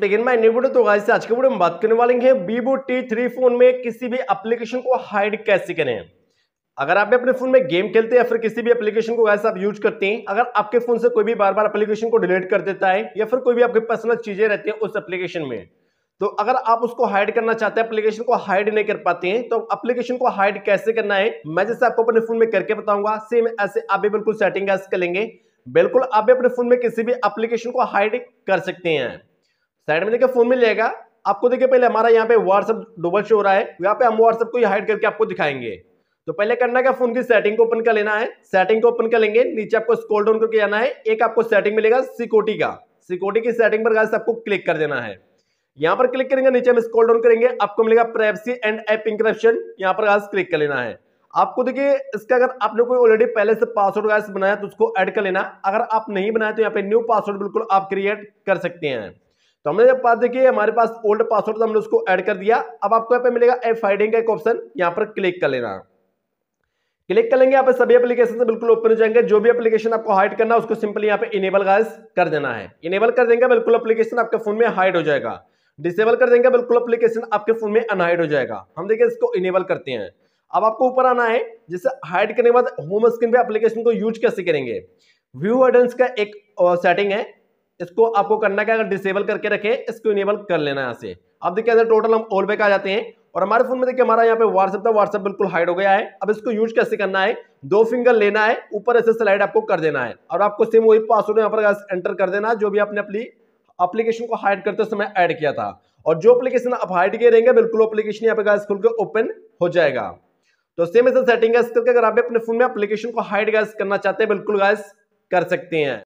begin my new video तो guys आज के वीडियो में बात करने वाले हैं वीवो T3 फोन में किसी भी एप्लीकेशन को हाइड कैसे करें अगर आप अपने फोन में गेम खेलते हैं या फिर किसी भी एप्लीकेशन को गाइस आप यूज करते हैं अगर आपके फोन से कोई भी बार बार एप्लीकेशन को डिलीट कर देता है या फिर कोई भी आपकी पर्सनल चीजें रहती है उस एप्लीकेशन में तो अगर आप उसको हाइड करना चाहते हैं एप्लीकेशन को हाइड नहीं कर पाते हैं तो एप्लीकेशन को हाइड कैसे करना है मैं जैसे आपको अपने फोन में करके बताऊंगा सेम ऐसे आप भी बिल्कुल सेटिंग ऐसे करेंगे बिल्कुल आप भी अपने फोन में किसी भी एप्लीकेशन को हाइड कर सकते हैं साइड में देखिए फोन मिल जाएगा आपको देखिए पहले हमारा यहाँ पे व्हाट्सअप डबल शो हो रहा है यहाँ पे हम व्हाट्सअप को हाइड करके आपको दिखाएंगे तो पहले करना क्या फोन की सेटिंग को ओपन कर लेना है सेटिंग को ओपन कर लेंगे नीचे आपको स्कोल डाउन करके जाना है एक आपको सेटिंग मिलेगा सिक्योरिटी का सिक्योरिटी की सेटिंग पर गाइस आपको क्लिक कर देना है यहाँ पर क्लिक करेंगे नीचे हम स्क्रॉल डाउन करेंगे आपको मिलेगा प्राइवेसी एंड एप इंक्रप्शन यहाँ पर गाइस क्लिक कर लेना है आपको देखिए इसका अगर आपने कोई ऑलरेडी पहले से पासवर्ड गाइस बनाया तो उसको ऐड कर लेना अगर आप नहीं बनाए तो यहाँ पे न्यू पासवर्ड बिल्कुल आप क्रिएट कर सकते हैं तो हमने जब पास देखिए हमारे पास ओल्ड पासवर्ड हमने उसको ऐड कर दिया अब आपको यहाँ पे मिलेगा एफ हाइडिंग का एक ऑप्शन यहाँ पर क्लिक कर लेना क्लिक कर लेंगे यहाँ पे सभी एप्लीकेशन से बिल्कुल ओपन हो जाएंगे जो भी एप्लीकेशन आपको हाइड करना है उसको सिंपली यहाँ पे इनेबल गाइस कर देना है इनेबल कर देंगे बिल्कुल एप्लीकेशन आपके फोन में हाइड हो जाएगा डिसेबल कर देंगे बिल्कुल एप्लीकेशन आपके फोन में अनहाइड हो जाएगा हम देखिए इसको इनेबल करते हैं अब आपको ऊपर आना है जिसे हाइड करने के बाद होम स्क्रीन पे एप्लीकेशन को यूज कैसे करेंगे व्यू हेडन्स का एक सेटिंग है इसको आपको करना क्या अगर डिसेबल करके रखें इसको इनेबल कर लेना यहाँ से अब देखिए टोटल हम ऑल बैक आ जाते हैं और हमारे फोन में देखिए हमारा यहाँ पे व्हाट्सअप था व्हाट्सअप बिल्कुल हाइड हो गया है अब इसको यूज कैसे करना है दो फिंगर लेना है ऊपर ऐसे स्लाइड आपको कर देना है और आपको सेम वही पासवर्ड यहाँ पर एंटर कर देना जो भी आपने अपनी अप्लीकेशन को हाइड करते समय ऐड किया था और जो अपलीकेशन आप हाइड किए रहेंगे बिल्कुल अपलीकेशन यहाँ पे खुल के ओपन हो जाएगा तो सेम ऐसे सेटिंग है अगर आप अपने फोन में अपलीकेशन को हाइड गैस करना चाहते हैं बिल्कुल गैस कर सकते हैं